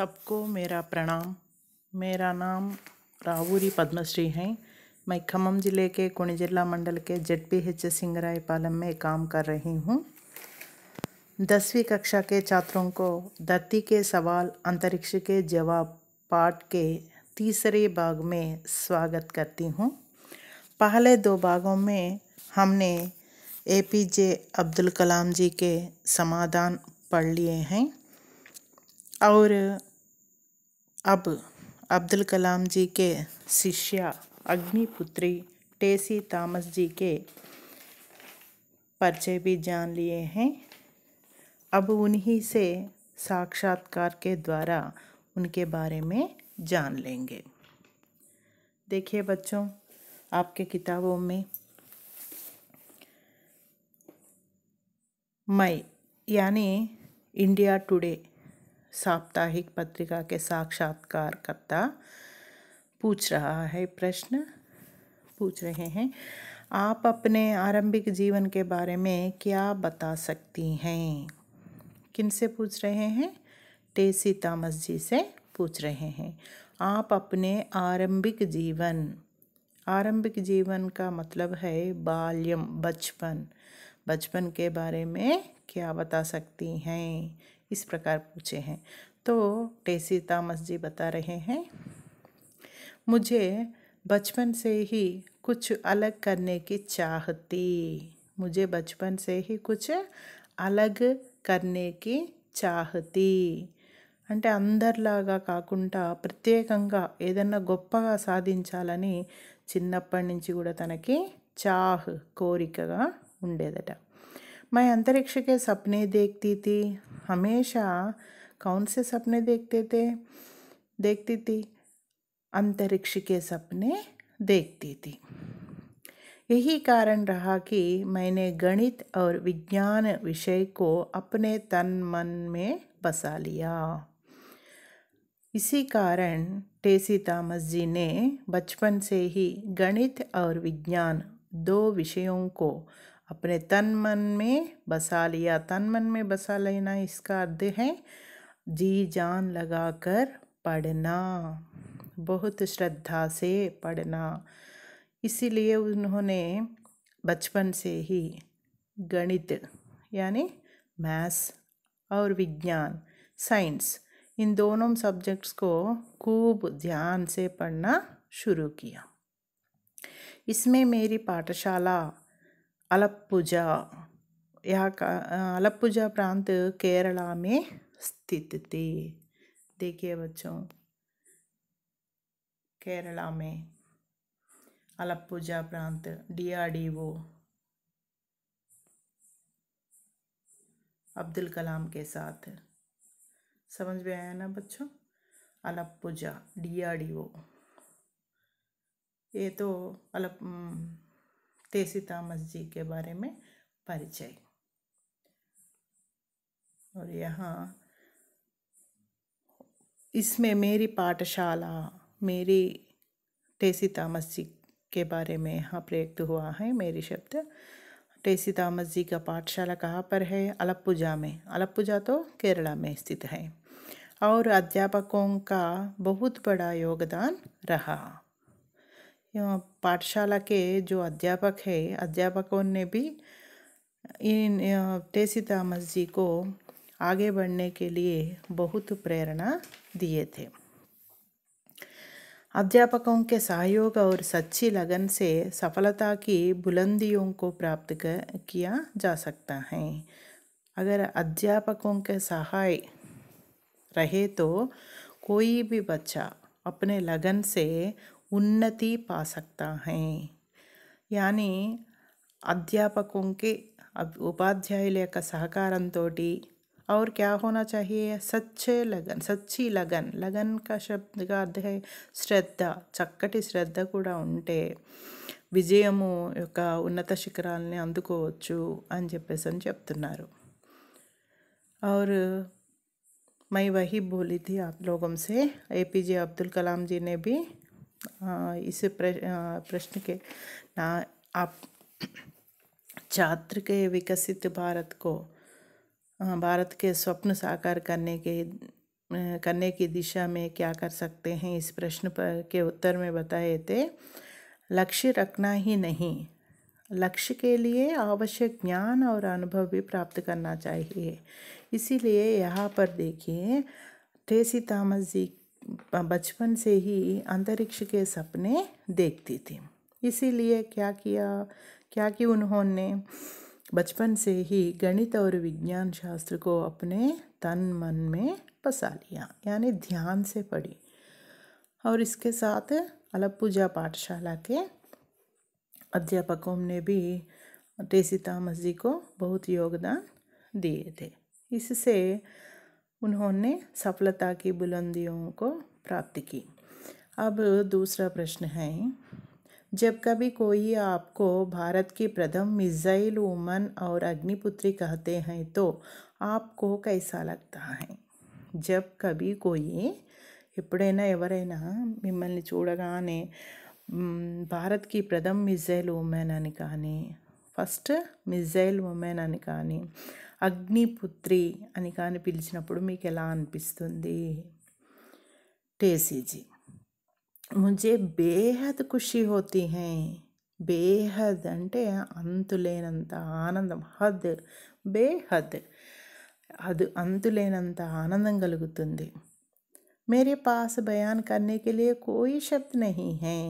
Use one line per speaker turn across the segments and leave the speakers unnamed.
सबको मेरा प्रणाम मेरा नाम रावूरी पद्मश्री है मैं खम्मम ज़िले के कुणिजिला मंडल के जेड पी एच सिंगरायपालम में काम कर रही हूँ दसवीं कक्षा के छात्रों को धरती के सवाल अंतरिक्ष के जवाब पाठ के तीसरे भाग में स्वागत करती हूँ पहले दो भागों में हमने ए पी जे अब्दुल कलाम जी के समाधान पढ़ लिए हैं और अब अब्दुल कलाम जी के शिष्या अग्निपुत्री टेसी तामस जी के परिचय भी जान लिए हैं अब उन्हीं से साक्षात्कार के द्वारा उनके बारे में जान लेंगे देखिए बच्चों आपके किताबों में मई यानी इंडिया टुडे साप्ताहिक पत्रिका के साक्षात्कारकर्ता पूछ रहा है प्रश्न पूछ रहे हैं आप अपने आरंभिक जीवन के बारे में क्या बता सकती हैं किन से पूछ रहे हैं टेसी तामस जी से पूछ रहे हैं आप अपने आरंभिक जीवन आरंभिक जीवन का मतलब है बाल्यम बचपन बचपन के बारे में क्या बता सकती हैं इस प्रकार पूछे हैं तो टेसी तामस जी बता रहे हैं मुझे बचपन से ही कुछ अलग करने की चाह थी मुझे बचपन से ही कुछ अलग करने की चाह थी अंत अंदरला प्रत्येक एदना गोपा साधनी चप्डी तन की चाह को उड़ेदट मैं अंतरिक्ष के सपने देखती थी हमेशा कौन से सपने देखते थे देखती थी अंतरिक्ष के सपने देखती थी यही कारण रहा कि मैंने गणित और विज्ञान विषय को अपने तन मन में बसा लिया इसी कारण टेसी तामस जी ने बचपन से ही गणित और विज्ञान दो विषयों को अपने तन मन में बसा लिया तन मन में बसा लेना इसका अर्थ है जी जान लगाकर पढ़ना बहुत श्रद्धा से पढ़ना इसीलिए उन्होंने बचपन से ही गणित यानी मैथ्स और विज्ञान साइंस इन दोनों सब्जेक्ट्स को खूब ध्यान से पढ़ना शुरू किया इसमें मेरी पाठशाला अलप्पुजा यहाँ का अलप्पुजा प्रांत केरला में स्थित थे देखिए बच्चों केरला में अलप्पुजा प्रांत डीआरडीओ अब्दुल कलाम के साथ समझ में आया ना बच्चों डी डीआरडीओ ये तो अलप तेसी तामस जी के बारे में परिचय और यहाँ इसमें मेरी पाठशाला मेरी टेसी तामस जी के बारे में यहाँ प्रयुक्त हुआ है मेरी शब्द टेसी तामस जी का पाठशाला कहाँ पर है अलप्पुजा में अलप्पुजा तो केरला में स्थित है और अध्यापकों का बहुत बड़ा योगदान रहा पाठशाला के जो अध्यापक है अध्यापकों ने भी इन तेसी जी को आगे बढ़ने के लिए बहुत प्रेरणा दिए थे अध्यापकों के सहयोग और सच्ची लगन से सफलता की बुलंदियों को प्राप्त कर किया जा सकता है अगर अध्यापकों के सहाय रहे तो कोई भी बच्चा अपने लगन से उन्नति पा सकता है यानी अध्यापकों के उपाध्याय सहकार तो और क्या होना चाहिए सच्चे लगन सच्ची लगन लगन का शब्द का अर्थ है श्रद्धा చక్కటి श्रद्धा उंटे विजय విజయము యొక్క ఉన్నత శిఖరాలని और मैं वही बोली थी आप लोगों से एपीजे अब्दुल कलाम जी ने भी इस प्रश्न के ना आप छात्र के विकसित भारत को भारत के स्वप्न साकार करने के करने की दिशा में क्या कर सकते हैं इस प्रश्न पर के उत्तर में बताए थे लक्ष्य रखना ही नहीं लक्ष्य के लिए आवश्यक ज्ञान और अनुभव भी प्राप्त करना चाहिए इसीलिए यहाँ पर देखिए टेसी तामस जी बचपन से ही अंतरिक्ष के सपने देखती थी इसीलिए क्या किया क्या कि उन्होंने बचपन से ही गणित और विज्ञान शास्त्र को अपने तन मन में पसा लिया यानी ध्यान से पढ़ी और इसके साथ अलग पूजा पाठशाला के अध्यापकों ने भी टेसिता मस्जिद को बहुत योगदान दिए थे इससे उन्होंने सफलता की बुलंदियों को प्राप्त की अब दूसरा प्रश्न है जब कभी कोई आपको भारत की प्रथम मिज़ाइल वुमन और अग्निपुत्री कहते हैं तो आपको कैसा लगता है जब कभी कोई ఎప్పుడైనా ఎవరైనా మిమ్మల్ని చూడగానే భారత్కి ప్రథమ మిజైల్ ఉమెన్ అని కానీ ఫస్ట్ మిజైల్ ఉమెన్ అని కానీ అగ్నిపుత్రి అని కానీ పిలిచినప్పుడు మీకు ఎలా అనిపిస్తుంది టేసీజీ ముజే బేహద్ बेहद खुशी హై బేహద్ అంటే అంతులేనంత ఆనందం హద్ బేహద్ అది అంతులేనంత ఆనందం కలుగుతుంది మేరే పాస్ బయాన్ కర్నే కే కోయి శబ్ద నహీ హై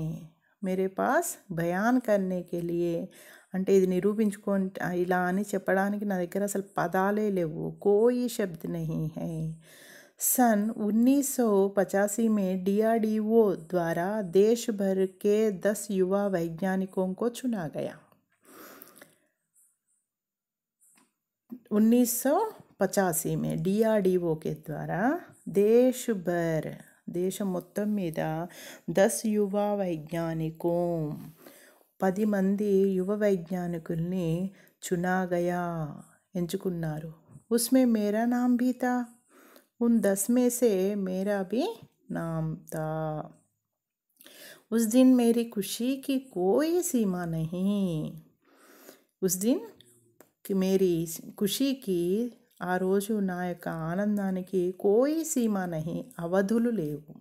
मेरे पास बयान करने के लिए अंत ఇది నిరూపించుకో ఇలా అని చెప్పడానికి నా దగ్గర అసలు పదాలే లేవు కోయి శబ్ద్ నహీ హై सन 1985 में डीआरडीओ द्वारा देश भर के 10 युवा वैज्ञानिकों को चुना गया 1985 में डीआरडीओ के द्वारा देश भर देश మొత్తం दस युवा वैज्ञानिक पद मंदी युव वैज्ञानिक चुनागया చునాగయా उसमें मेरा नाम भी था उन दस में से मेरा भी नाम था उस दिन मेरी खुशी की कोई सीमा नहीं उस दिन कि मेरी खुशी की ఆ రోజు నా యొక్క ఆనందానికి కోయి సీమానహి అవధులు లేవు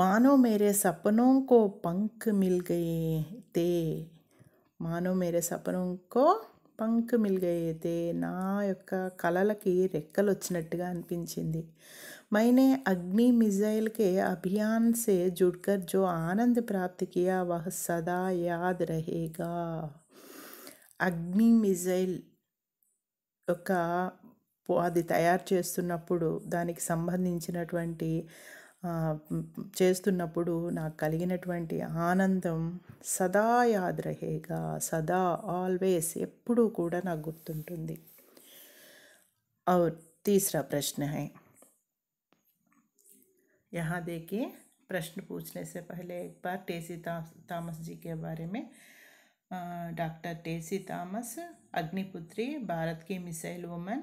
మానో మేరే సపనోంకో కో పంక్ మిల్ గయే తే మానో మేరే సపనోంకో కో పంక్ మిల్ నా యొక్క కళలకి రెక్కలు వచ్చినట్టుగా అనిపించింది మైనే అగ్ని మిజైల్ కే అభియాన్ సే జుడ్కర్ జో ఆనంద్ ప్రాప్తికి వహ సదా యాద్ రహేగా అగ్ని మిజైల్ ఒక అది తయారు చేస్తున్నప్పుడు దానికి సంబంధించినటువంటి చేస్తున్నప్పుడు నాకు కలిగినటువంటి ఆనందం సదా యాద్రహేగా సదా ఆల్వేస్ ఎప్పుడూ కూడా నాకు గుర్తుంటుంది और तीसरा प्रश्न है यहाँ देखिए प्रश्न पूछने से पहले एक बार टेसी ता, तामस जी डॉक्टर टेसी थॉमस अग्निपुत्री भारत की मिसाइल वुमन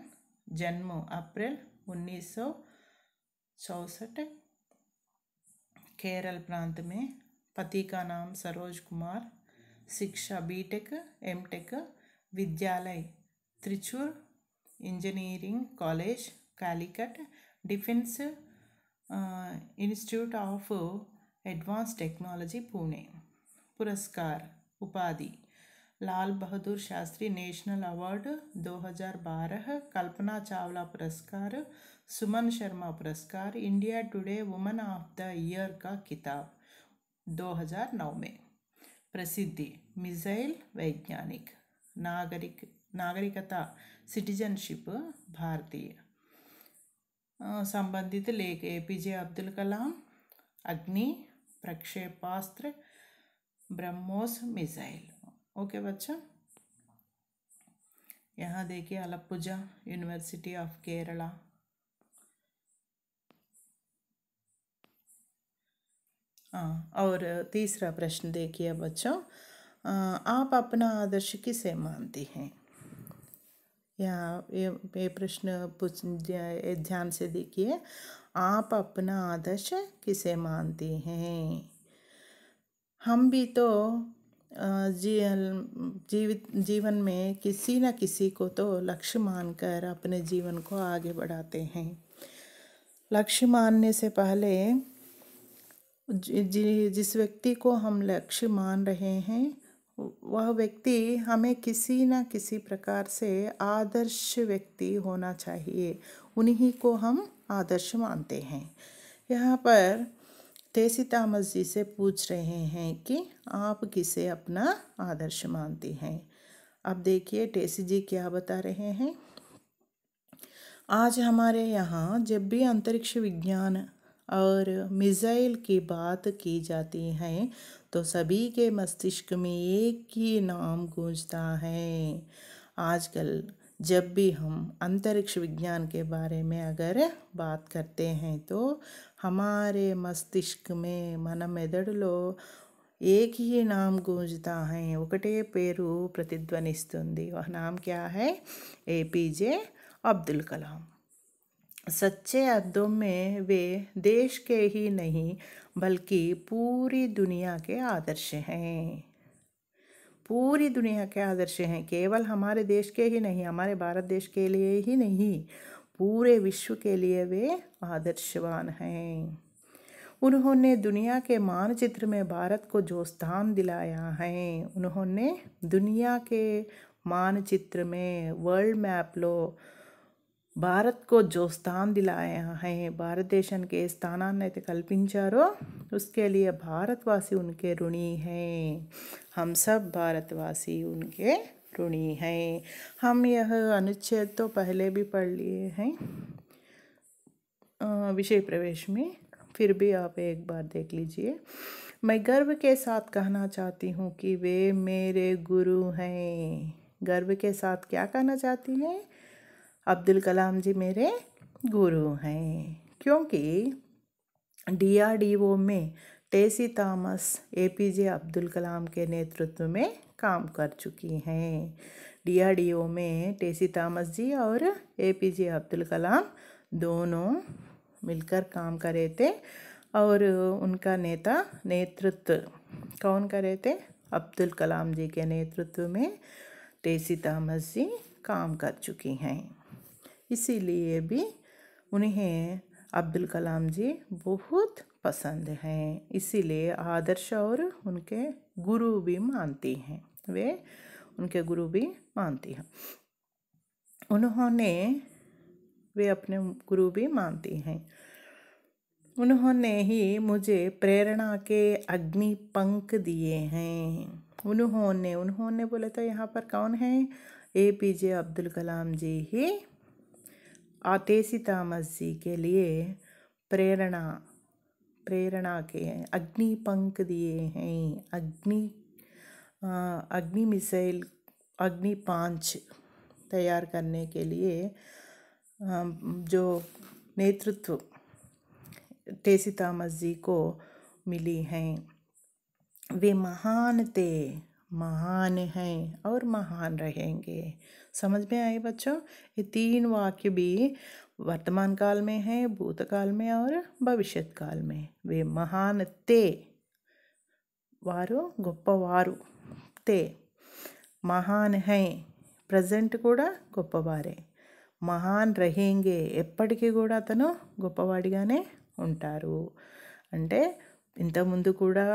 जन्म अप्रैल उन्नीस सौ चौसठ केरल प्रांत में पति का नाम सरोज कुमार शिक्षा बीटेक एमटेक विद्यालय Trichur engineering college Calicut defence institute of advanced technology Pune पुरस्कार उपाधि लाल बहादुर शास्त्री नेशनल अवार्ड 2012 कल्पना चावला पुरस्कार सुमन शर्मा पुरस्कार India today woman of the year का किताब 2009 में प्रसिद्धि मिसाइल वैज्ञानिक नागरिक नागरिकता सिटीजनशिप भारतीय संबंधित लेख ए पी जे अब्दुल कलाम अग्नि प्रक्षेपास्त्र ब्रह्मोस मिसाइल ओके बच्चा यहाँ देखिए अलपुजा यूनिवर्सिटी ऑफ केरला हाँ और तीसरा प्रश्न देखिए बच्चों आप अपना आदर्श किसे मानती हैं यहाँ ये ये प्रश्न पूछ ध्यान से देखिए आप अपना आदर्श किसे मानती हैं हम भी तो जी जीवित जीवन में किसी न किसी को तो लक्ष्य मानकर अपने जीवन को आगे बढ़ाते हैं लक्ष्य मानने से पहले जी जिस व्यक्ति को हम लक्ष्य मान रहे हैं वह व्यक्ति हमें किसी न किसी प्रकार से आदर्श व्यक्ति होना चाहिए उन्हीं को हम आदर्श मानते हैं यहाँ पर तेसिता मस्जिद से पूछ रहे हैं कि आप किसे अपना आदर्श मानते हैं अब देखिए टेसी जी क्या बता रहे हैं आज हमारे यहाँ जब भी अंतरिक्ष विज्ञान और मिज़ाइल की बात की जाती है तो सभी के मस्तिष्क में एक ही नाम गूंजता है आजकल जब भी हम अंतरिक्ष विज्ञान के बारे में अगर बात करते हैं तो हमारे मस्तिष्क में मन मेदड़ो एक ही नाम गूंजता है वोटे హై ఒకటే वह नाम क्या है ए पी जे अब्दुल कलाम सच्चे अर्थों में वे देश के ही नहीं बल्कि पूरी दुनिया के आदर्श हैं पूरी दुनिया के आदर्श हैं केवल हमारे देश के ही नहीं हमारे भारत देश के लिए ही नहीं पूरे विश्व के लिए वे आदर्शवान हैं उन्होंने दुनिया के मानचित्र में भारत को जो स्थान दिलाया है उन्होंने दुनिया के मानचित्र में वर्ल्ड मैप लो भारत को जो स्थान दिलाया है भारत देश के అయితే कलो उसके लिए भारतवासी उनके ऋणी हैं हम सब भारतवासी उनके ऋणी हैं हम यह अनुच्छेद तो पहले भी पढ़ लिए हैं विषय प्रवेश में फिर भी आप एक बार देख लीजिए मैं गर्व के साथ कहना चाहती हूँ कि वे मेरे गुरु हैं गर्व के साथ क्या कहना चाहती हैं अब्दुल कलाम जी मेरे गुरु हैं क्योंकि डीआरडीओ में Tessy Thomas A P J Abdul Kalam के नेतृत्व में काम कर चुकी हैं डीआरडीओ में टेसी थॉमस जी और ए पी जे अब्दुल कलाम दोनों मिलकर काम करे थे और उनका नेता नेतृत्व कौन करे थे अब्दुल कलाम जी के नेतृत्व में टेसी थॉमस जी काम कर चुकी हैं इसीलिए भी उन्हें अब्दुल कलाम जी बहुत पसंद हैं इसीलिए आदर्श और उनके गुरु भी मानती हैं वे उनके गुरु भी मानती हैं उन्होंने वे अपने गुरु भी मानती हैं उन्होंने ही मुझे प्रेरणा के अग्नि पंख दिए हैं उन्होंने उन्होंने बोले तो यहाँ पर कौन है ए पी जे अब्दुल कलाम जी ही आते सीतामस जी के लिए प्रेरणा प्रेरणा के हैं अग्नि पंख दिए हैं अग्नि अग्नि मिसाइल अग्नि पांच तैयार करने के लिए जो नेतृत्व टेसी मस्जिद जी को मिली हैं वे महान थे महान हैं और महान रहेंगे समझ में आए बच्चों ये तीन वाक्य भी वर्तमान काल में है भूतकाल में और भविष्यत काल में वे महान ते వారు గొప్పవారు తే మహాన్ హై ప్రజెంట్ కూడా గొప్పవారే మహాన్ రహేంగే ఎప్పటికీ కూడా అతను గొప్పవాడిగానే ఉంటారు అంటే ఇంతకుముందు కూడా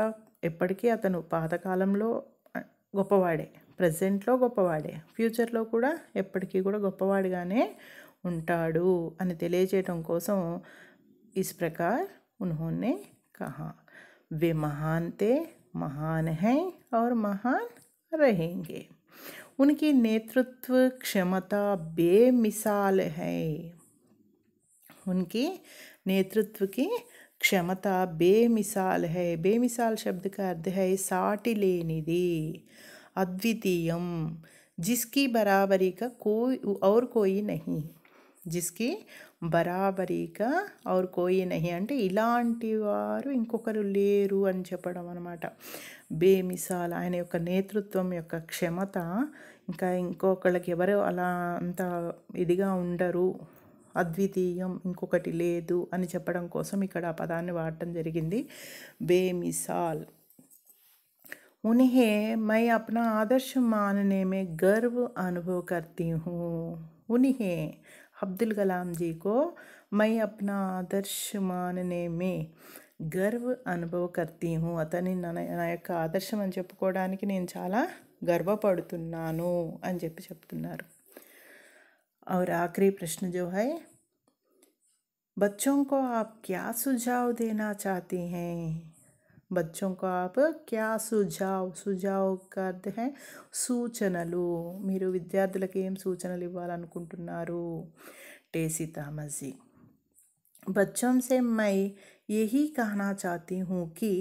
ఎప్పటికీ అతను పాతకాలంలో గొప్పవాడే ప్రజెంట్లో గొప్పవాడే ఫ్యూచర్లో కూడా ఎప్పటికీ కూడా గొప్పవాడిగానే ఉంటాడు అని తెలియజేయటం కోసం इस प्रकार उन्होंने कहा वे महान थे महान हैं और महान रहेंगे उनकी नेतृत्व क्षमता बेमिसाल है उनकी नेतृत्व की క్షమత బేమిసాల్ హై బేమిసాల్ శబ్ద అర్థ హై సాటి లేనిది అద్వితీయం జిస్కి बराबरी కోర్ कोई నహి कोई జిస్కి బరాబరీగా ఔర్ కోయి నహి అంటే ఇలాంటి వారు ఇంకొకరు లేరు అని చెప్పడం అనమాట బేమిసాల్ ఆయన యొక్క నేతృత్వం యొక్క క్షమత ఇంకా ఇంకొకళ్ళకి ఎవరు అలా అంత ఇదిగా ఉండరు అద్వితీయం ఇంకొకటి లేదు అని చెప్పడం కోసం ఇక్కడ ఆ పదాన్ని వాడటం జరిగింది బేమిసాల్ ఉనిహే मैं अपना ఆదర్శ మాననేమే గర్వ అనుభవ अनुभव करती हूँ उन्हें अब्दुल कलाम जी को मैं अपना आदर्श मानने అతని నా యొక్క ఆదర్శం అని చెప్పుకోవడానికి నేను చాలా గర్వపడుతున్నాను అని చెప్పి చెప్తున్నారు और आखिरी प्रश्न जो है बच्चों को आप क्या सुझाव देना चाहती हैं बच्चों को आप क्या सुझाव सुझाव करते है सूचन మీరు విద్యార్థులకు ఏం సూచనలు ఇవ్వాలనుకుంటున్నారు टेसी థామస్ जी बच्चों से मैं यही कहना चाहती हूँ कि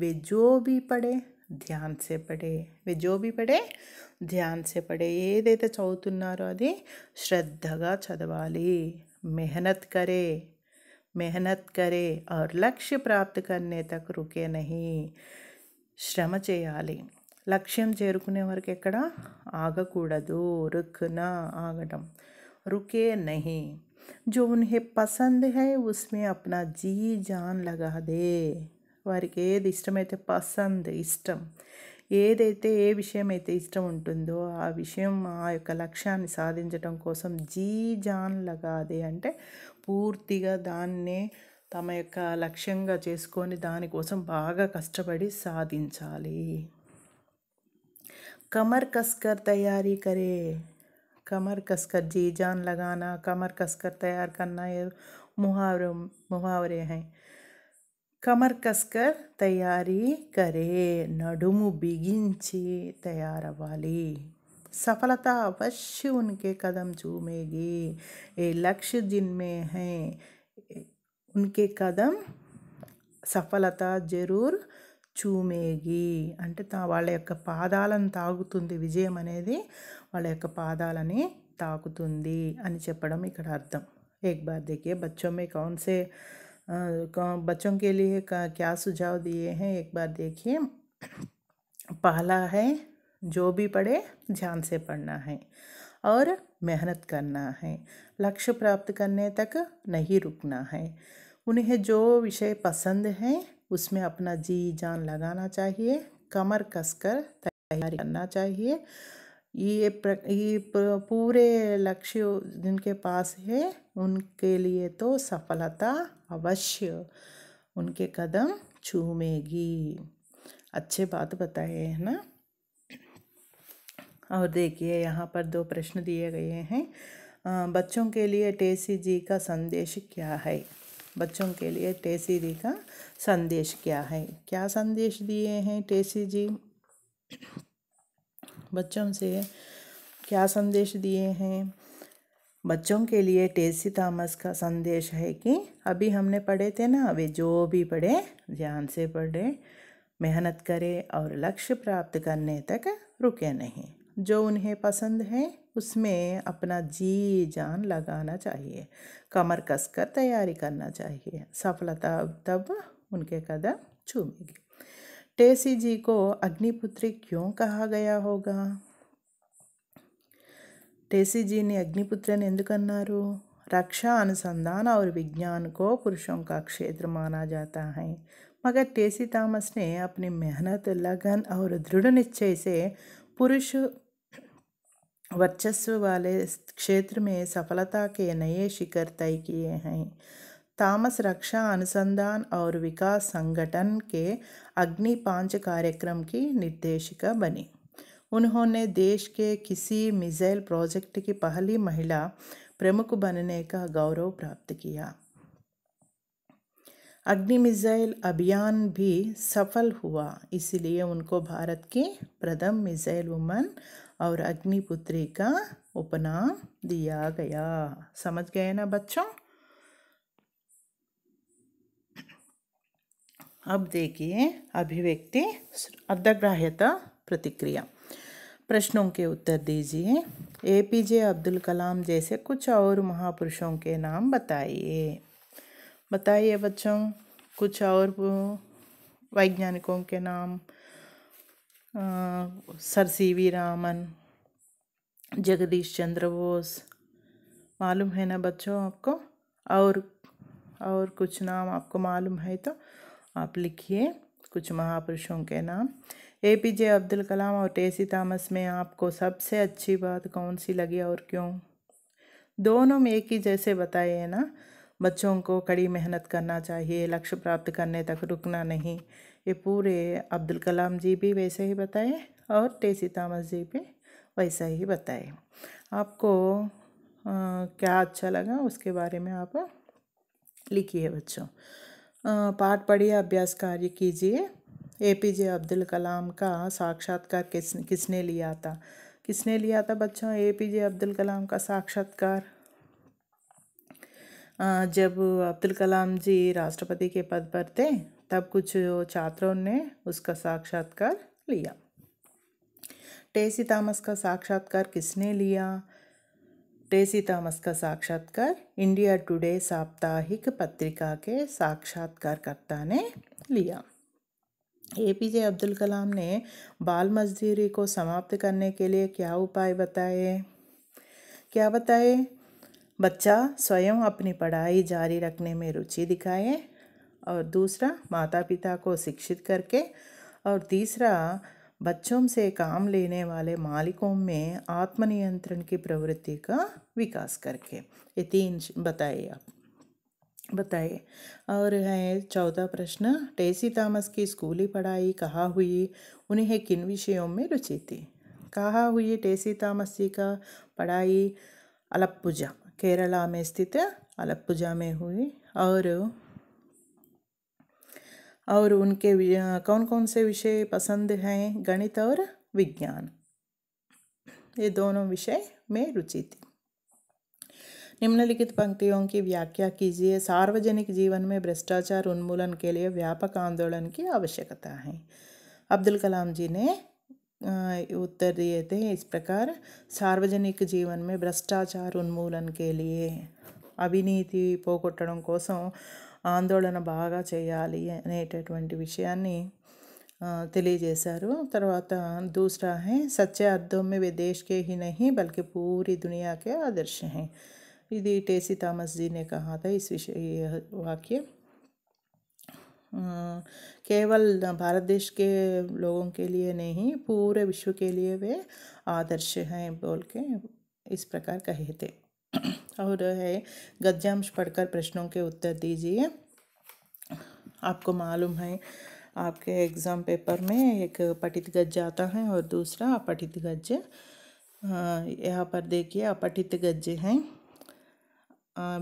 वे जो भी पढ़े ध्यान से पढ़े वे जो भी पढ़े ध्यान से पढ़े ये चलो अभी श्रद्धा चदवाली मेहनत करे मेहनत करे और लक्ष्य प्राप्त करने तक रुके नहीं श्रम चेयली लक्ष्य चेरकने वर के आगकू रुकना आगटम रुके नहीं जो उन्हें पसंद है उसमें अपना जी जान लगा दे వారికి ఏది ఇష్టమైతే పసంద్ ఇష్టం ఏదైతే ఏ విషయం అయితే ఇష్టం ఉంటుందో ఆ విషయం ఆ యొక్క లక్ష్యాన్ని సాధించడం కోసం జీ జాన్ లగాది అంటే పూర్తిగా దాన్నే తమ యొక్క లక్ష్యంగా చేసుకొని దానికోసం బాగా కష్టపడి సాధించాలి కమర్ కస్కర్ తయారీ కరే కమర్ కస్కర్ జీ జాన్ లగానా కమర్ కస్కర్ తయారు కన్నా ముహావరం ముహావరే హై कमर कसकर तैयारी करें नडुम बिगिंची तैयारवाली सफलता अवश्य उनके कदम चूमेगी ये लक्ष्य जिनमें हैं उनके कदम సఫలత జరూర్ చూమేగి అంటే తా వాళ్ళ యొక్క పాదాలను తాగుతుంది విజయం అనేది వాళ్ళ యొక్క పాదాలని తాకుతుంది అని చెప్పడం ఇక్కడ అర్థం ఏక్ బార్ దేకే బచ్చోమే కౌన్ సే बच्चों के लिए क्या सुझाव दिए हैं एक बार देखिए पहला है जो भी पढ़े ध्यान से पढ़ना है और मेहनत करना है लक्ष्य प्राप्त करने तक नहीं रुकना है उन्हें जो विषय पसंद है उसमें अपना जी जान लगाना चाहिए कमर कसकर तैयारी करना चाहिए ये प्र ये प्र, पूरे लक्ष्य जिनके पास है उनके लिए तो सफलता अवश्य उनके कदम चूमेगी अच्छे बात बताए है ना और देखिए यहाँ पर दो प्रश्न दिए गए हैं बच्चों के लिए टेसी जी का संदेश क्या है बच्चों के लिए टेसी जी का संदेश क्या है क्या संदेश दिए हैं टेसी जी बच्चों से क्या संदेश दिए हैं बच्चों के लिए टेसी थॉमस का संदेश है कि अभी हमने पढ़े थे ना अभी जो भी पढ़े ध्यान से पढ़े मेहनत करें और लक्ष्य प्राप्त करने तक रुके नहीं जो उन्हें पसंद है उसमें अपना जी जान लगाना चाहिए कमर कसकर तैयारी करना चाहिए सफलता तब उनके कदम छूमेगी टेसी जी को अग्निपुत्री क्यों कहा गया होगा टेसीजीని అగ్నిపుత్రి అని ఎందుకన్నారు रक्षा अनुसंधान और विज्ञान को पुरुषों का क्षेत्र माना जाता है मगर टेसी तामस ने अपनी मेहनत लगन और दृढ़ निश्चय से पुरुष वर्चस्व वाले क्षेत्र में सफलता के नए शिखर तय किए हैं तामस रक्षा अनुसंधान और विकास संगठन के अग्नि पांच कार्यक्रम की निर्देशिका बनी उन्होंने देश के किसी मिसाइल प्रोजेक्ट की पहली महिला प्रमुख बनने का गौरव प्राप्त किया अग्नि मिसाइल अभियान भी सफल हुआ इसलिए उनको भारत की प्रथम मिसाइल वुमन और अग्निपुत्री का उपनाम दिया गया समझ गए ना बच्चों अब देखिए अभिव्यक्ति अर्धग्राह्यता प्रतिक्रिया प्रश्नों के उत्तर दीजिए ए पी जे अब्दुल कलाम जैसे कुछ और महापुरुषों के नाम बताइए बताइए बच्चों कुछ और वैज्ञानिकों के नाम आ, sir C V Raman Jagadish Chandra Bose मालूम है ना बच्चों आपको और और कुछ नाम आपको मालूम है तो आप लिखिए कुछ महापुरुषों के नाम ए पी जे अब्दुल कलाम और टेसी तामस में आपको सबसे अच्छी बात कौन सी लगी और क्यों दोनों में एक ही जैसे बताइए ना बच्चों को कड़ी मेहनत करना चाहिए लक्ष्य प्राप्त करने तक रुकना नहीं ये पूरे अब्दुल कलाम जी भी वैसे ही बताए और टेसी तामस जी भी वैसा ही बताए आपको आ, क्या अच्छा लगा उसके बारे में आप लिखिए बच्चों पाठ पढ़िए अभ्यास कार्य कीजिए ए पी जे अब्दुल कलाम का साक्षात्कार किस किसने लिया था किसने लिया था बच्चों ए पी जे अब्दुल कलाम का साक्षात्कार जब अब्दुल कलाम जी राष्ट्रपति के पद पर थे तब कुछ छात्रों ने उसका साक्षात्कार लिया टेसी तामस का साक्षात्कार किसने लिया देसी थॉमस का साक्षात्कार इंडिया टुडे साप्ताहिक पत्रिका के साक्षात्कारकर्ता ने लिया ए पी जे अब्दुल कलाम ने बाल मजदूरी को समाप्त करने के लिए क्या उपाय बताए क्या बताए बच्चा स्वयं अपनी पढ़ाई जारी रखने में रुचि दिखाए और दूसरा माता पिता को शिक्षित करके और तीसरा बच्चों से काम लेने वाले मालिकों में आत्मनियंत्रण की प्रवृत्ति का विकास करके ये तीन बताइए आप बताइए और है चौथा प्रश्न टेसी तामस की स्कूली पढ़ाई कहाँ हुई उन्हें किन विषयों में रुचि थी कहाँ हुई टेसी तामस जी का पढ़ाई अलप्पुजा केरला में स्थित अलप्पुजा में हुई और और उनके कौन कौन से विषय पसंद हैं गणित और विज्ञान ये दोनों विषय में रुचि थी निम्नलिखित पंक्तियों की व्याख्या कीजिए सार्वजनिक जीवन में भ्रष्टाचार उन्मूलन के लिए व्यापक आंदोलन की आवश्यकता है अब्दुल कलाम जी ने उत्तर दिए थे इस प्रकार सार्वजनिक जीवन में भ्रष्टाचार उन्मूलन के लिए అవినీతి पोगोटों कोसम आंदोलन బాగా చేయాలి विषयानी तरवा दूसरा है सच्चे अर्थों में वे देश के ही नहीं बल्कि पूरी दुनिया के आदर्श हैं इधर टेसी तामस जी ने कहा था इस विषय वाक्य केवल भारत देश के लोगों के लिए नहीं पूरे विश्व के लिए वे आदर्श हैं बोल के इस प्रकार कहे थे और है गद्यांश पढ़कर प्रश्नों के उत्तर दीजिए आपको मालूम है आपके एग्ज़ाम पेपर में एक पठित गद्य आता है और दूसरा अपठित गद्य यहाँ पर देखिए अपठित गद्य हैं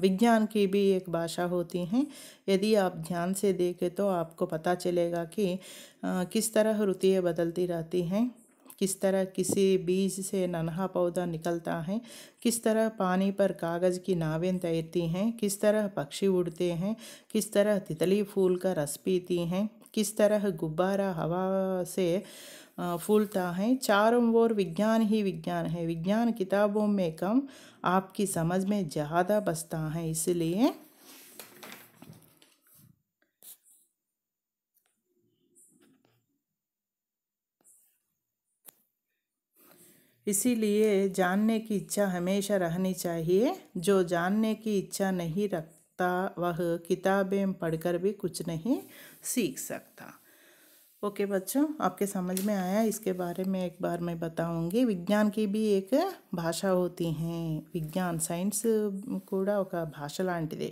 विज्ञान की भी एक भाषा होती है यदि आप ध्यान से देखें तो आपको पता चलेगा कि किस तरह रुतियाँ बदलती रहती हैं किस तरह किसी बीज से नन्हा पौधा निकलता है किस तरह पानी पर कागज़ की नावें तैरती हैं किस तरह पक्षी उड़ते हैं किस तरह तितली फूल का रस पीती हैं किस तरह गुब्बारा हवा से फूलता है चारों ओर विज्ञान ही विज्ञान है विज्ञान किताबों में कम आपकी समझ में ज़्यादा बसता है इसलिए इसीलिए जानने की इच्छा हमेशा रहनी चाहिए जो जानने की इच्छा नहीं रखता वह किताबें पढ़कर भी कुछ नहीं सीख सकता ओके बच्चों आपके समझ में आया इसके बारे में एक बार मैं बताऊंगी विज्ञान की भी एक भाषा होती है विज्ञान साइंस कूड़ा भाषा భాష లాంటిదే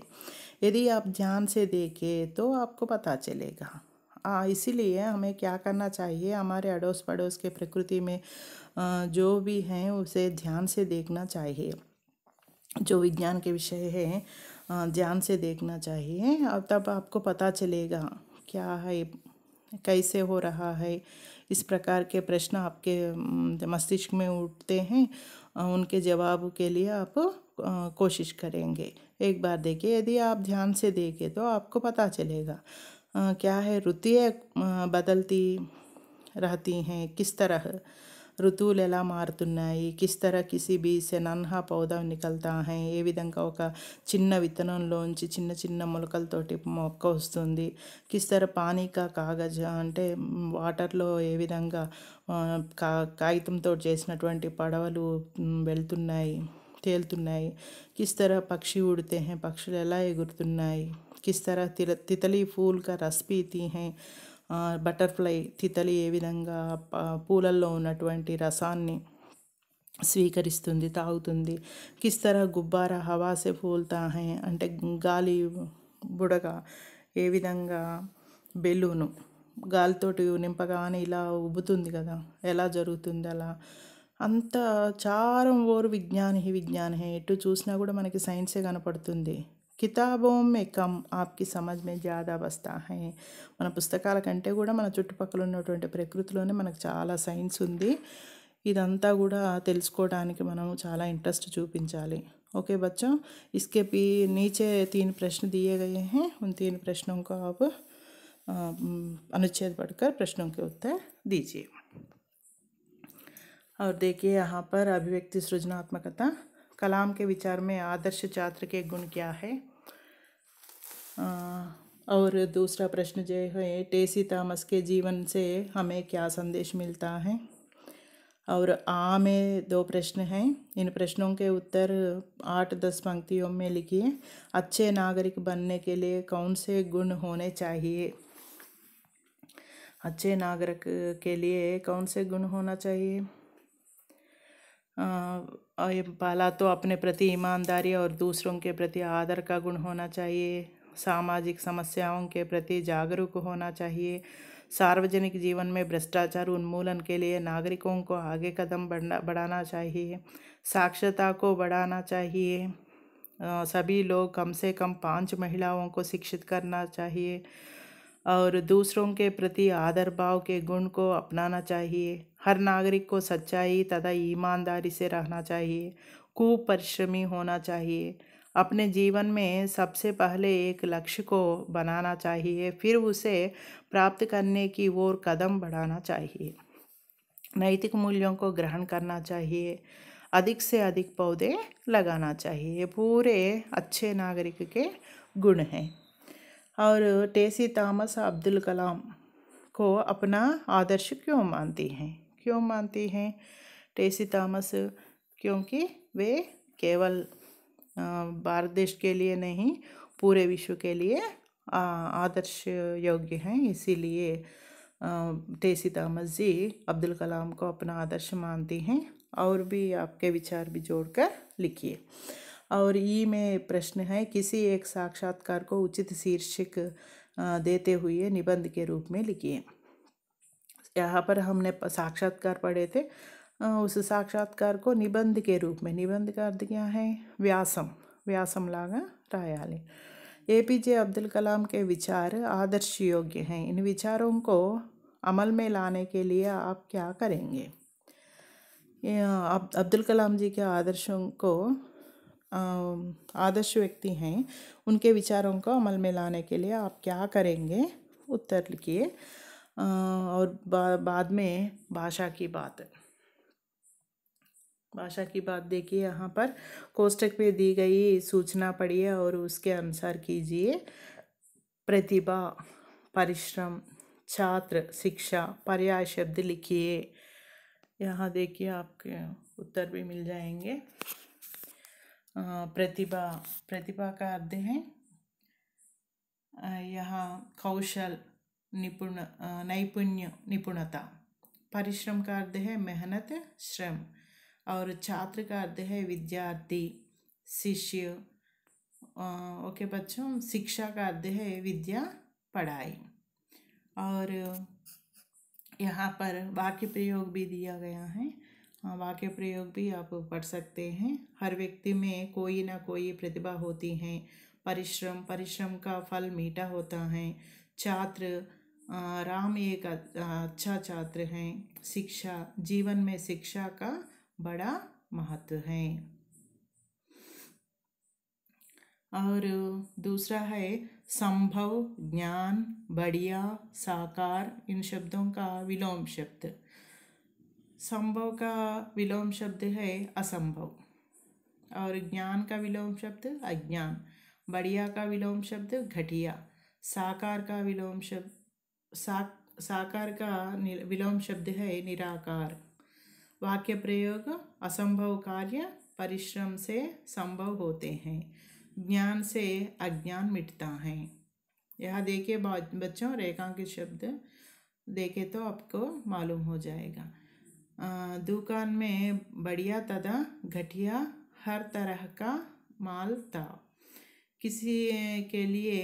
यदि आप ध्यान से देखें तो आपको पता चलेगा इसीलिए हमें क्या करना चाहिए हमारे अड़ोस पड़ोस के प्रकृति में जो भी हैं उसे ध्यान से देखना चाहिए जो विज्ञान के विषय हैं ध्यान से देखना चाहिए और तब आपको पता चलेगा क्या है कैसे हो रहा है इस प्रकार के प्रश्न आपके मस्तिष्क में उठते हैं उनके जवाब के लिए आप कोशिश करेंगे एक बार देखिए यदि आप ध्यान से देखें तो आपको पता चलेगा क्या है रुतियाँ बदलती रहती हैं किस तरह ఋతువులు ఎలా మారుతున్నాయి కిస్ తర కిసి బీసె నన్హా పౌదా నికల్తా హై ఏ విధంగా ఒక చిన్న విత్తనంలోంచి చిన్న చిన్న మొలకలతోటి మొక్క వస్తుంది కిస్ తర కాగజ అంటే వాటర్లో ఏ విధంగా కా కాగితంతో చేసినటువంటి పడవలు వెళ్తున్నాయి తేలుతున్నాయి కిస్ తర పక్షి ఉడితే పక్షులు ఎలా ఎగురుతున్నాయి కిస్ తర తిల తితలి ఫూల్ కా రస్ పీతీ హై బటర్ఫ్లై తితలి ఏ విధంగా పూలల్లో ఉన్నటువంటి రసాన్ని స్వీకరిస్తుంది తాగుతుంది కిస్తర గుబ్బార హవాసె హవాసే ఫూల్తా అంటే గాలి బుడగ ఏ విధంగా బెలూను గాలితోటి నింపగానే ఇలా ఉబ్బుతుంది కదా ఎలా జరుగుతుంది అలా అంత చారం ఓరు విజ్ఞాని విజ్ఞాని ఎటు చూసినా కూడా మనకి సైన్సే కనపడుతుంది కితాబం మే కమ్ ఆప్కి సమాజ్ మే జాదా వస్తా హై మన పుస్తకాల కంటే కూడా మన చుట్టుపక్కల ఉన్నటువంటి ప్రకృతిలోనే మనకు చాలా సైన్స్ ఉంది ఇదంతా కూడా తెలుసుకోవడానికి మనం చాలా ఇంట్రెస్ట్ చూపించాలి ఓకే बच्चों ఇస్కే పీ నీచే తీన్ ప్రశ్న दिए गए हैं उन तीन प्रश्नों को आप దీచే पढ़कर దేకే के అభివ్యక్తి సృజనాత్మకత कलाम के विचार में आदर्श छात्र के गुण क्या है और दूसरा प्रश्न जो है टेसी तामस के जीवन से हमें क्या संदेश मिलता है और आ में दो प्रश्न हैं इन प्रश्नों के उत्तर आठ दस पंक्तियों में लिखिए अच्छे नागरिक बनने के लिए कौन से गुण होने चाहिए अच्छे नागरिक के लिए कौन से गुण होना चाहिए पहला तो अपने प्रति ईमानदारी और दूसरों के प्रति आदर का गुण होना चाहिए सामाजिक समस्याओं के प्रति जागरूक होना चाहिए सार्वजनिक जीवन में भ्रष्टाचार उन्मूलन के लिए नागरिकों को आगे कदम बढ़ना बढ़ाना चाहिए साक्षरता को बढ़ाना चाहिए सभी लोग कम से कम पांच महिलाओं को शिक्षित करना चाहिए और दूसरों के प्रति आदर भाव के गुण को अपनाना चाहिए हर नागरिक को सच्चाई तथा ईमानदारी से रहना चाहिए परिश्रमी होना चाहिए अपने जीवन में सबसे पहले एक लक्ष्य को बनाना चाहिए फिर उसे प्राप्त करने की ओर कदम बढ़ाना चाहिए नैतिक मूल्यों को ग्रहण करना चाहिए अधिक से अधिक पौधे लगाना चाहिए ये पूरे अच्छे नागरिक के गुण हैं और टेसी तामस अब्दुल कलाम को अपना आदर्श क्यों मानती हैं क्यों मानती हैं टेसी तामस क्योंकि वे केवल भारत देश के लिए नहीं पूरे विश्व के लिए आदर्श योग्य हैं इसीलिए टेसी तामस जी अब्दुल कलाम को अपना आदर्श मानती हैं और भी आपके विचार भी जोड़कर लिखिए और ई में प्रश्न है किसी एक साक्षात्कार को उचित शीर्षक देते हुए निबंध के रूप में लिखिए यहाँ पर हमने साक्षात्कार पढ़े थे उस साक्षात्कार को निबंध के रूप में निबंध का अर्थ क्या है व्यासम व्यासम लागा रायाले ए पी जे अब्दुल कलाम के विचार आदर्श योग्य हैं इन विचारों को अमल में लाने के लिए आप क्या करेंगे अब अब्दुल कलाम जी के आदर्शों को आदर्श व्यक्ति हैं उनके विचारों को अमल में लाने के लिए आप क्या करेंगे उत्तर लिखिए और बा, बाद में भाषा की बात भाषा की बात देखिए यहाँ पर कोष्टक पे दी गई सूचना पढ़िए और उसके अनुसार कीजिए प्रतिभा परिश्रम छात्र शिक्षा पर्याय शब्द लिखिए यहाँ देखिए आपके उत्तर भी मिल जाएंगे प्रतिभा प्रतिभा का अर्थ है यहाँ कौशल निपुण नैपुण्य निपुणता परिश्रम का अर्थ है मेहनत श्रम और छात्र का अर्थ है विद्यार्थी शिष्य ओके बच्चों शिक्षा का अर्थ है विद्या पढ़ाई और यहाँ पर वाक्य प्रयोग भी दिया गया है वाक्य प्रयोग भी आप पढ़ सकते हैं हर व्यक्ति में कोई ना कोई प्रतिभा होती है परिश्रम परिश्रम का फल मीठा होता है छात्र राम एक अच्छा छात्र हैं शिक्षा जीवन में शिक्षा का बड़ा महत्व है और दूसरा है संभव ज्ञान बढ़िया साकार इन शब्दों का विलोम शब्द संभव का विलोम शब्द है असंभव और ज्ञान का विलोम शब्द अज्ञान बढ़िया का विलोम शब्द घटिया साकार का विलोम शब्द सा साकार का विलोम शब्द है निराकार वाक्य प्रयोग असंभव कार्य परिश्रम से संभव होते हैं ज्ञान से अज्ञान मिटता है यह देखिए बच्चों रेखांकित शब्द देखे तो आपको मालूम हो जाएगा दुकान में बढ़िया तथा घटिया हर तरह का माल था किसी के लिए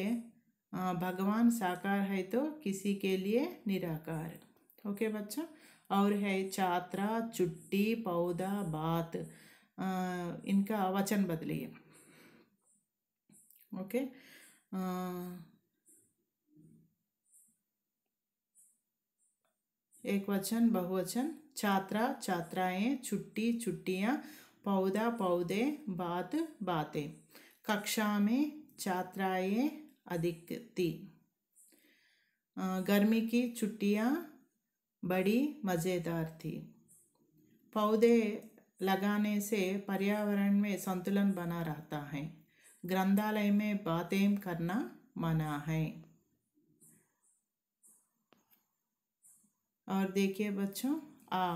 भगवान साकार है तो किसी के लिए निराकार ओके बच्चों और है छात्रा चुट्टी पौधा बात इनका वचन बदलिए ओके एक वचन बहुवचन छात्रा छात्राएं छुट्टी छुट्टियां पौधा पौधे बात बातें कक्षा में छात्राएं अधिक थी गर्मी की छुट्टियां बड़ी मज़ेदार थी पौधे लगाने से पर्यावरण में संतुलन बना रहता है ग्रंथालय में बातें करना मना है और देखिए बच्चों आ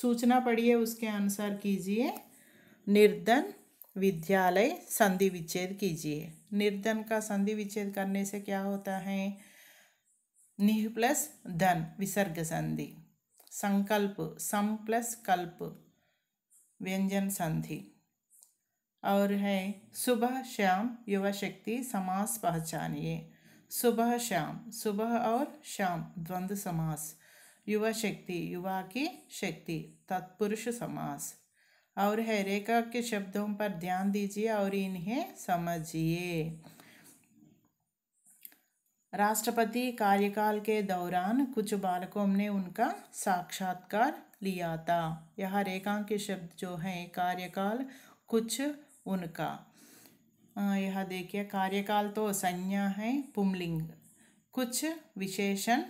सूचना पढ़िए उसके अनुसार कीजिए निर्धन विद्यालय संधि विच्छेद कीजिए निर्धन का संधि विच्छेद करने से क्या होता है निह प्लस धन विसर्ग संधि संकल्प सम प्लस कल्प व्यंजन संधि और है सुबह श्याम युवा शक्ति समास पहचानिए सुबह श्याम सुबह और श्याम द्वंद्व समास युवा शक्ति युवा की शक्ति तत्पुरुष समास और है रेखा के शब्दों पर ध्यान दीजिए और इन्हें समझिए राष्ट्रपति कार्यकाल के दौरान कुछ बालकों ने उनका साक्षात्कार लिया था यह रेखा के शब्द जो है कार्यकाल कुछ उनका यह देखिए कार्यकाल तो संज्ञा है पुमलिंग कुछ विशेषण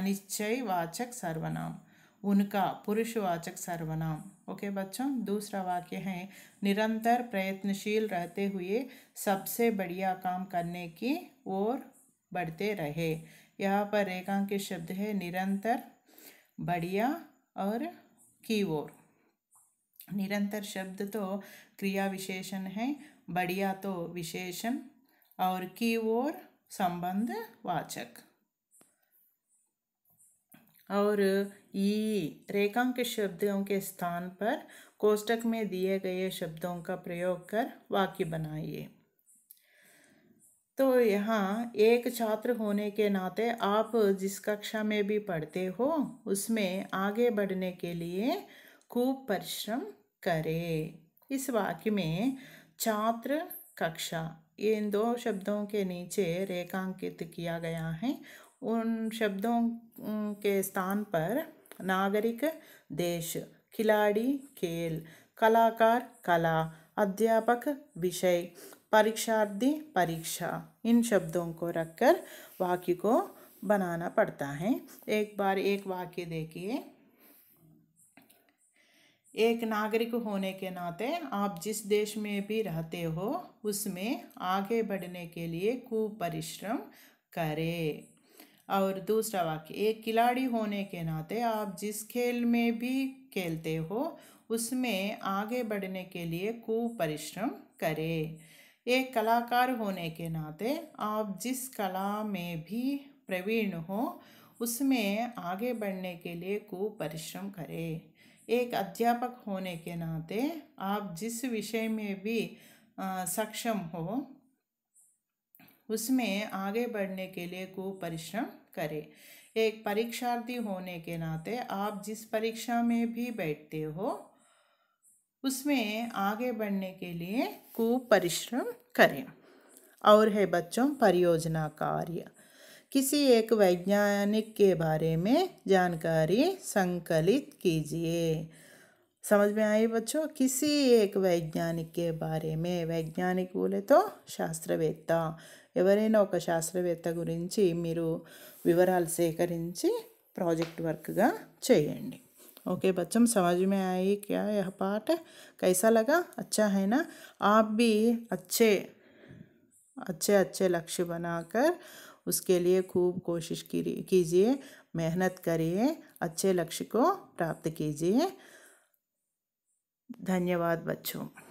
अनिश्चय वाचक सर्वनाम उनका पुरुषवाचक सर्वनाम ओके बच्चों दूसरा वाक्य है निरंतर प्रयत्नशील रहते हुए सबसे बढ़िया काम करने की ओर बढ़ते रहे यहाँ पर रेखांकित शब्द है निरंतर बढ़िया और की ओर निरंतर शब्द तो क्रिया विशेषण है बढ़िया तो विशेषण और की ओर संबंध वाचक और ई रेखांक शब्दों के स्थान पर कोष्टक में दिए गए शब्दों का प्रयोग कर वाक्य बनाइए तो यहाँ एक छात्र होने के नाते आप जिस कक्षा में भी पढ़ते हो उसमें आगे बढ़ने के लिए खूब परिश्रम करें इस वाक्य में छात्र कक्षा ये इन दो शब्दों के नीचे रेखांकित किया गया है उन शब्दों के स्थान पर नागरिक देश खिलाड़ी खेल कलाकार कला अध्यापक विषय परीक्षार्थी परीक्षा इन शब्दों को रखकर वाक्य को बनाना पड़ता है एक बार एक वाक्य देखिए एक नागरिक होने के नाते आप जिस देश में भी रहते हो उसमें आगे बढ़ने के लिए परिश्रम करें और दूसरा वाक्य एक खिलाड़ी होने के नाते आप जिस खेल में भी खेलते हो उसमें आगे बढ़ने के लिए खूब परिश्रम करें एक कलाकार होने के नाते आप जिस कला में भी प्रवीण हो उसमें आगे बढ़ने के लिए खूब परिश्रम करें एक अध्यापक होने के नाते आप जिस विषय में भी सक्षम हो उसमें आगे बढ़ने के लिए खूब परिश्रम करें एक परीक्षार्थी होने के नाते आप जिस परीक्षा में भी बैठते हो उसमें आगे बढ़ने के लिए खूब परिश्रम करें और है बच्चों परियोजना कार्य किसी एक वैज्ञानिक के बारे में जानकारी संकलित कीजिए समझ में आई बच्चों किसी एक वैज्ञानिक के बारे में वैज्ञानिक बोले तो शास्त्रवेत्ता एवरना शास्त्रवे गुरी विवरा सेक प्राजेक्ट वर्क चयी ओके बच्चों समझ में आई क्या यह पाठ कैसा लगा अच्छा है ना आप भी अच्छे अच्छे अच्छे लक्ष्य बनाकर उसके लिए खूब कोशिश कीजिए मेहनत करिए अच्छे लक्ष्य को प्राप्त कीजिए धन्यवाद बच्चों